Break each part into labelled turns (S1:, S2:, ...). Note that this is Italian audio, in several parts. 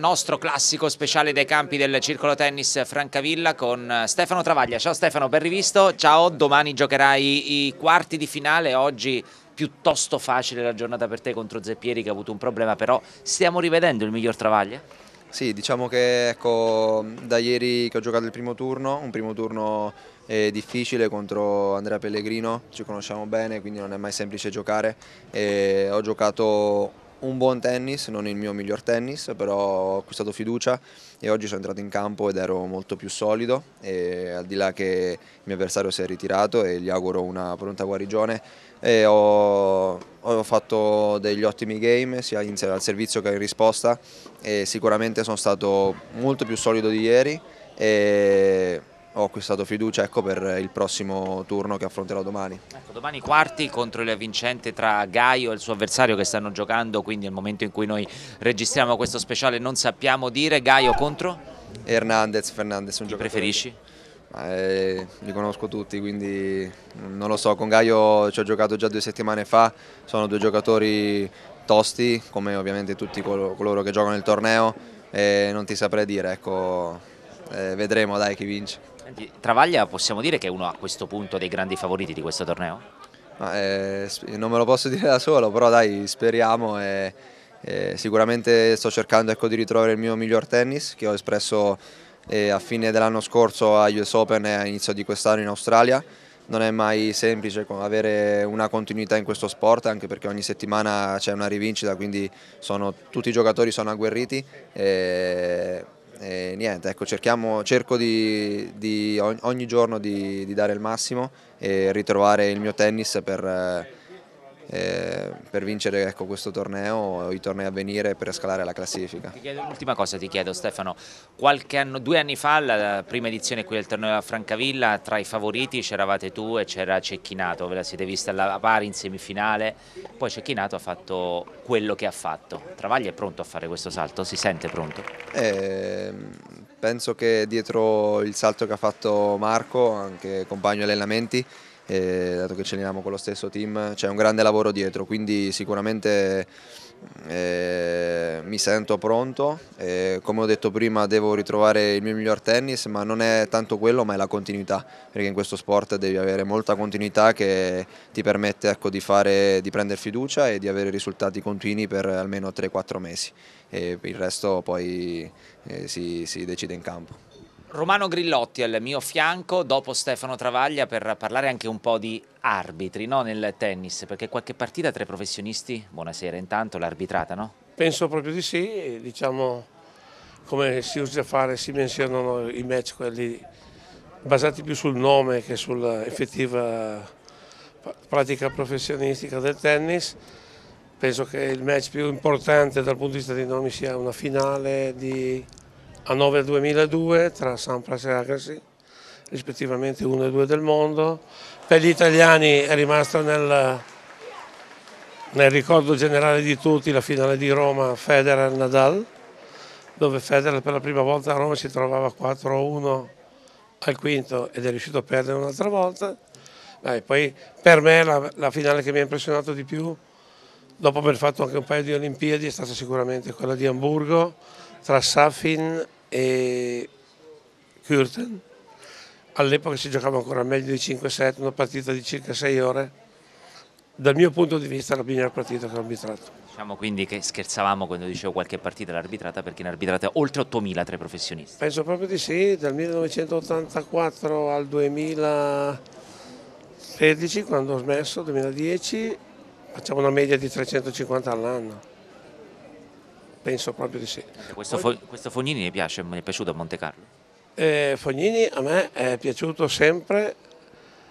S1: nostro classico speciale dei campi del Circolo Tennis Francavilla con eh, Stefano Travaglia. Ciao Stefano, ben rivisto. Ciao, domani giocherai i quarti di finale, oggi piuttosto facile la giornata per te contro Zeppieri che ha avuto un problema, però stiamo rivedendo il miglior Travaglia?
S2: Sì, diciamo che ecco, da ieri che ho giocato il primo turno, un primo turno eh, difficile contro Andrea Pellegrino, ci conosciamo bene, quindi non è mai semplice giocare. E ho giocato un buon tennis, non il mio miglior tennis, però ho acquistato fiducia e oggi sono entrato in campo ed ero molto più solido e al di là che il mio avversario si è ritirato e gli auguro una pronta guarigione ho, ho, fatto degli ottimi game sia in, al servizio che in risposta e sicuramente sono stato molto più solido di ieri e ho acquistato fiducia ecco, per il prossimo turno che affronterò domani.
S1: Ecco, domani quarti contro il vincente tra Gaio e il suo avversario che stanno giocando, quindi nel momento in cui noi registriamo questo speciale non sappiamo dire Gaio contro?
S2: Hernandez, Fernandez, un Chi preferisci? Eh, li conosco tutti, quindi non lo so, con Gaio ci ho giocato già due settimane fa, sono due giocatori tosti, come ovviamente tutti coloro che giocano il torneo, e non ti saprei dire, ecco, eh, vedremo dai chi vince. Travaglia
S1: possiamo dire che è uno a questo punto dei grandi favoriti di questo torneo?
S2: Ma, eh, non me lo posso dire da solo, però dai speriamo e, e sicuramente sto cercando ecco, di ritrovare il mio miglior tennis che ho espresso eh, a fine dell'anno scorso a US Open e a inizio di quest'anno in Australia. Non è mai semplice avere una continuità in questo sport anche perché ogni settimana c'è una rivincita quindi sono, tutti i giocatori sono agguerriti. E e eh, niente, ecco, cerchiamo, cerco di, di ogni, giorno di, di, dare il massimo e ritrovare il mio tennis per eh, eh, per vincere ecco, questo torneo o i tornei a venire per scalare la classifica.
S1: Un'ultima cosa ti chiedo Stefano, anno, due anni fa la prima edizione qui del torneo a Francavilla tra i favoriti c'eravate tu e c'era Cecchinato, ve la siete vista alla pari in semifinale, poi Cecchinato ha fatto quello che ha fatto, Travaglia è pronto a fare questo salto, si sente pronto?
S2: Eh, penso che dietro il salto che ha fatto Marco, anche compagno di allenamenti, e dato che ci alleniamo con lo stesso team c'è un grande lavoro dietro, quindi sicuramente eh, mi sento pronto, eh, come ho detto prima devo ritrovare il mio miglior tennis, ma non è tanto quello ma è la continuità, perché in questo sport devi avere molta continuità che ti permette ecco, di, fare, di, prendere fiducia e di avere risultati continui per almeno 3-4 mesi e il resto poi eh, si, si decide in campo.
S1: Romano Grillotti al mio fianco, dopo Stefano Travaglia, per parlare anche un po' di arbitri no? nel tennis, perché qualche partita tra i professionisti, buonasera intanto, l'arbitrata, no?
S3: Penso proprio di sì, diciamo come si usa a fare, si menzionano i match quelli basati più sul nome che sull'effettiva pratica professionistica del tennis. Penso che il match più importante dal punto di vista dei nomi sia una finale di a 9 al 2002 tra Sampras e Agassi, rispettivamente 1 e 2 del mondo. Per gli italiani è rimasto nel, nel ricordo generale di tutti la finale di Roma Federer-Nadal, dove Federer per la prima volta a Roma si trovava 4-1 al quinto ed è riuscito a perdere un'altra volta. Dai, poi per me la, la finale che mi ha impressionato di più, dopo aver fatto anche un paio di Olimpiadi, è stata sicuramente quella di Hamburgo, tra Safin e Curtin. All'epoca si giocava ancora meglio di 5 7 una partita di circa 6 ore. Dal mio punto di vista la migliore partita che ho arbitrato.
S1: Diciamo quindi che scherzavamo quando dicevo qualche partita l'arbitrata perché ne arbitrate oltre 8.000 tra i professionisti.
S3: Penso proprio di sì, dal 1984 al 2013 quando ho smesso, 2010, facciamo una media di 350 all'anno penso proprio di sì. Cioè, questo,
S1: Poi, questo Fognini mi piace, mi è piaciuto a Monte Carlo?
S3: Eh, Fognini a me è piaciuto sempre,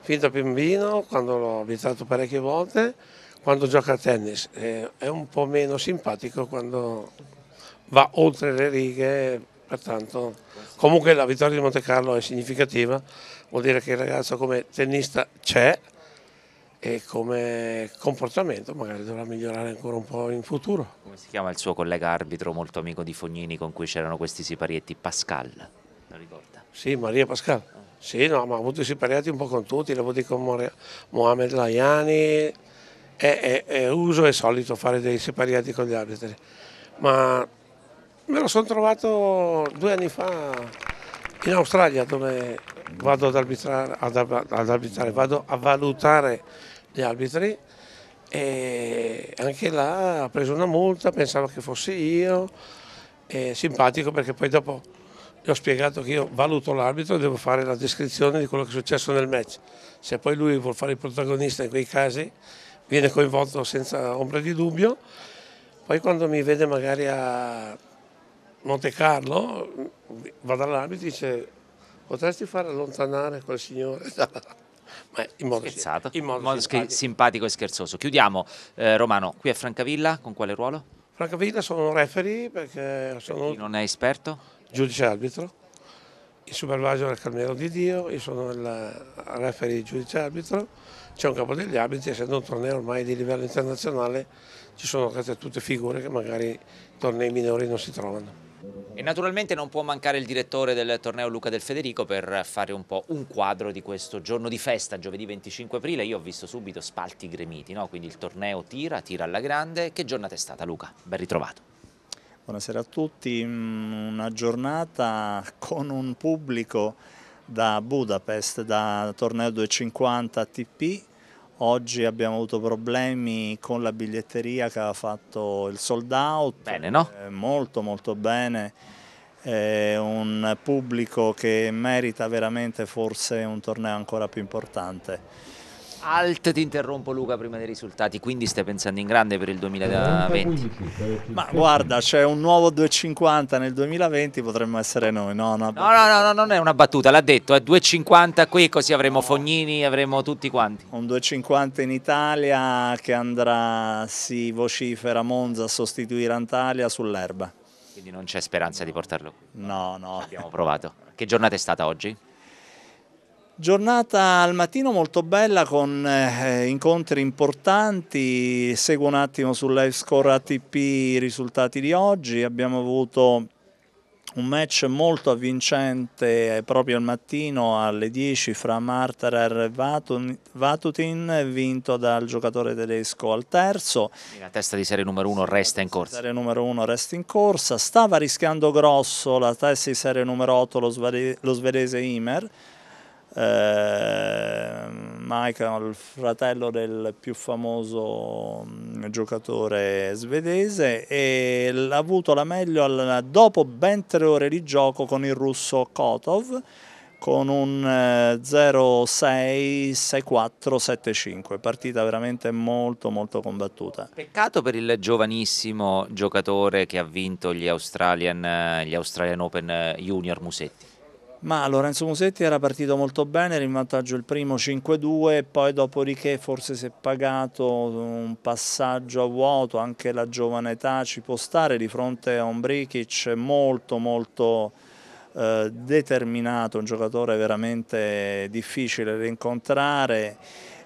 S3: fin da bambino, quando l'ho abitato parecchie volte, quando gioca a tennis. Eh, è un po' meno simpatico quando va oltre le righe, pertanto comunque la vittoria di Monte Carlo è significativa, vuol dire che il ragazzo come tennista c'è, e come comportamento magari dovrà migliorare ancora un po' in futuro. Come
S1: si chiama il suo collega arbitro molto amico di Fognini con cui c'erano questi siparietti? Pascal, lo
S3: ricorda? Sì, Maria Pascal. Sì, no, ma ha avuto i sipariati un po' con tutti, l'avevo avuto con Mohamed Laiani, è, è, è, uso e solito fare dei separiati con gli arbitri, ma me lo sono trovato due anni fa in Australia dove vado ad arbitrare, ad, ad arbitrare vado a valutare gli arbitri e anche là ha preso una multa, pensava che fossi io, e simpatico perché poi dopo gli ho spiegato che io valuto l'arbitro e devo fare la descrizione di quello che è successo nel match. Se poi lui vuol fare il protagonista in quei casi viene coinvolto senza ombra di dubbio. Poi quando mi vede magari a Monte Carlo, va dall'arbitro e dice potresti far allontanare quel signore
S1: ma in modo, Scherzato. in modo, in modo simpatico. simpatico. e scherzoso. Chiudiamo, eh, Romano, qui a Francavilla, con quale ruolo?
S3: Francavilla sono un referee perché sono... Per non è esperto? Giudice arbitro, il supervisor è il di Dio, io sono il referee giudice arbitro, c'è un capo degli arbitri, essendo un torneo ormai di livello internazionale ci sono tutte figure che magari tornei minori non si trovano.
S1: E naturalmente non può mancare il direttore del torneo Luca Del Federico per fare un po' un quadro di questo giorno di festa, giovedì 25 aprile. Io ho visto subito spalti gremiti, no? quindi il torneo tira, tira alla grande. Che giornata è stata Luca?
S4: Ben ritrovato. Buonasera a tutti, mm, una giornata con un pubblico da Budapest, da torneo 250 ATP Oggi abbiamo avuto problemi con la biglietteria che ha fatto il sold out. Bene, no? Eh, molto, molto bene. È eh, un pubblico che merita veramente forse un torneo ancora più importante. Alt ti interrompo Luca prima dei risultati, quindi stai
S1: pensando in grande per il 2020?
S4: Ma guarda, c'è un nuovo 250 nel 2020, potremmo essere noi, no? No, no,
S1: no, no, non è una battuta, l'ha detto, è 250 qui così avremo Fognini, avremo tutti quanti.
S4: Un 250 in Italia che andrà, si vocifera Monza a sostituire Antalya sull'erba.
S1: Quindi non c'è speranza di portarlo qui? No, no. Abbiamo provato. Che giornata è stata oggi?
S4: Giornata al mattino molto bella con eh, incontri importanti, seguo un attimo sul live score ATP i risultati di oggi, abbiamo avuto un match molto avvincente eh, proprio al mattino alle 10 fra Martarer e Vatutin, vinto dal giocatore tedesco al terzo. La testa di serie numero 1 resta in corsa. Serie numero 1 resta in corsa, stava rischiando grosso la testa di serie numero 8 lo, svedese Imer, eh, Mike fratello del più famoso mm, giocatore svedese e ha avuto la meglio al, dopo ben tre ore di gioco con il russo Kotov con un 0-6-6-4-7-5, eh, partita veramente molto molto combattuta.
S1: Peccato per il giovanissimo giocatore che ha vinto gli Australian, gli Australian Open eh, Junior Musetti.
S4: Ma Lorenzo Musetti era partito molto bene, era in vantaggio il primo 5-2, poi dopodiché forse si è pagato un passaggio a vuoto, anche la giovane età ci può stare di fronte a un Brikic molto molto eh, determinato, un giocatore veramente difficile da incontrare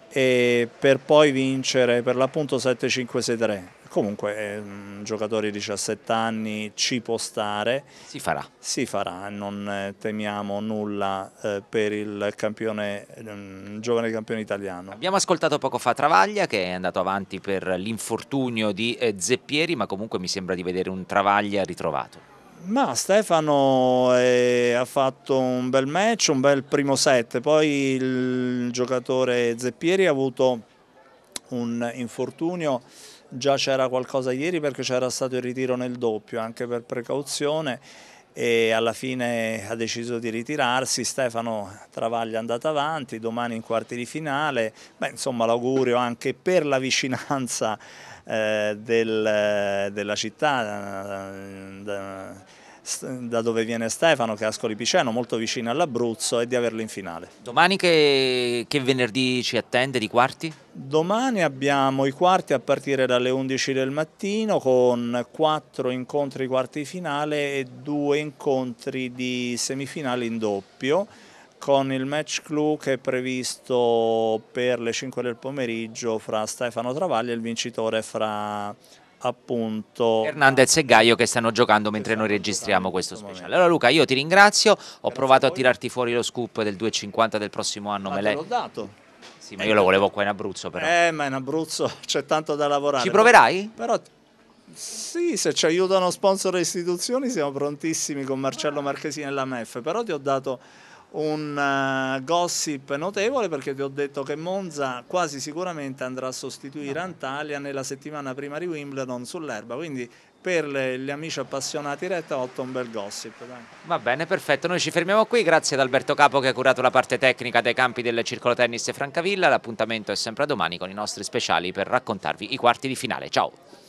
S4: e per poi vincere per l'appunto 7-5-6-3 comunque è ehm, un giocatore di 17 anni, ci può stare. Si farà. Si farà, non eh, temiamo nulla eh, per il campione, um, giovane campione italiano.
S1: Abbiamo ascoltato poco fa Travaglia che è andato avanti per l'infortunio di eh, Zeppieri, ma comunque mi sembra di vedere un Travaglia ritrovato.
S4: Ma Stefano è, ha fatto un bel match, un bel primo set, poi il giocatore Zeppieri ha avuto un infortunio già c'era qualcosa ieri perché c'era stato il ritiro nel doppio anche per precauzione e alla fine ha deciso di ritirarsi, Stefano Travaglia è andato avanti, domani in quarti di finale, Beh, insomma l'augurio anche per la vicinanza eh, del, della città. Eh, da, da dove viene Stefano, che è Ascoli Piceno, molto vicino all'Abruzzo e di averlo in finale. Domani che, che venerdì ci attende di quarti? Domani abbiamo i quarti a partire dalle 11 del mattino con quattro incontri quarti finale e due incontri di semifinale in doppio con il match clou che è previsto per le 5 del pomeriggio fra Stefano Travaglia e il vincitore fra appunto
S1: Hernandez e Gaio che stanno giocando mentre esatto, noi registriamo questo esatto, speciale. Allora Luca io ti ringrazio, ho Grazie provato a, a tirarti fuori lo scoop del 2,50 del prossimo anno. Ma me ah, l'ho
S4: dato. Sì, ma io lo
S1: volevo qua in Abruzzo però.
S4: Eh, ma in Abruzzo c'è tanto da lavorare. Ci proverai? Però, sì, se ci aiutano sponsor e istituzioni siamo prontissimi con Marcello ah. Marchesini e la MEF, però ti ho dato un eh, gossip notevole perché ti ho detto che Monza quasi sicuramente andrà a sostituire Antalya nella settimana prima di Wimbledon sull'erba, quindi per gli amici appassionati Retta ho fatto un bel gossip. Dai.
S1: Va bene, perfetto, noi ci fermiamo qui, grazie ad Alberto Capo che ha curato la parte tecnica dei campi del Circolo Tennis e Francavilla, l'appuntamento è sempre domani con i nostri speciali per raccontarvi i quarti di finale, ciao!